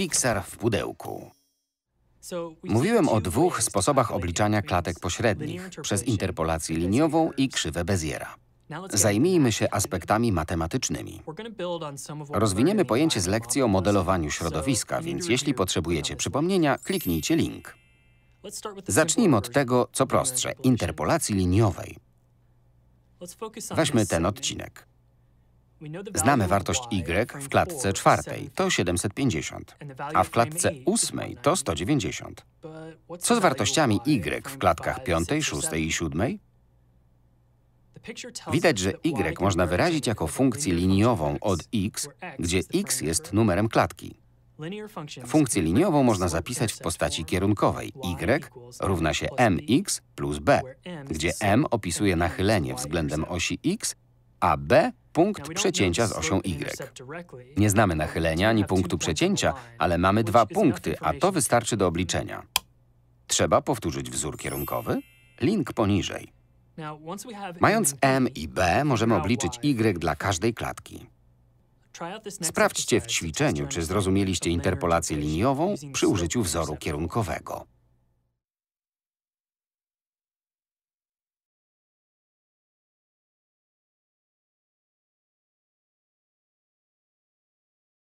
Pixar w pudełku. Mówiłem o dwóch sposobach obliczania klatek pośrednich przez interpolację liniową i krzywę Beziera. Zajmijmy się aspektami matematycznymi. Rozwiniemy pojęcie z lekcji o modelowaniu środowiska, więc jeśli potrzebujecie przypomnienia, kliknijcie link. Zacznijmy od tego, co prostsze – interpolacji liniowej. Weźmy ten odcinek. Znamy wartość Y w klatce czwartej, to 750, a w klatce ósmej to 190. Co z wartościami Y w klatkach piątej, szóstej i siódmej? Widać, że y można wyrazić jako funkcję liniową od x, gdzie x jest numerem klatki. Funkcję liniową można zapisać w postaci kierunkowej y równa się mx plus b, gdzie m opisuje nachylenie względem osi x AB punkt przecięcia z osią Y. Nie znamy nachylenia ani punktu przecięcia, ale mamy dwa punkty, a to wystarczy do obliczenia. Trzeba powtórzyć wzór kierunkowy, link poniżej. Mając M i B, możemy obliczyć Y dla każdej klatki. Sprawdźcie w ćwiczeniu, czy zrozumieliście interpolację liniową przy użyciu wzoru kierunkowego.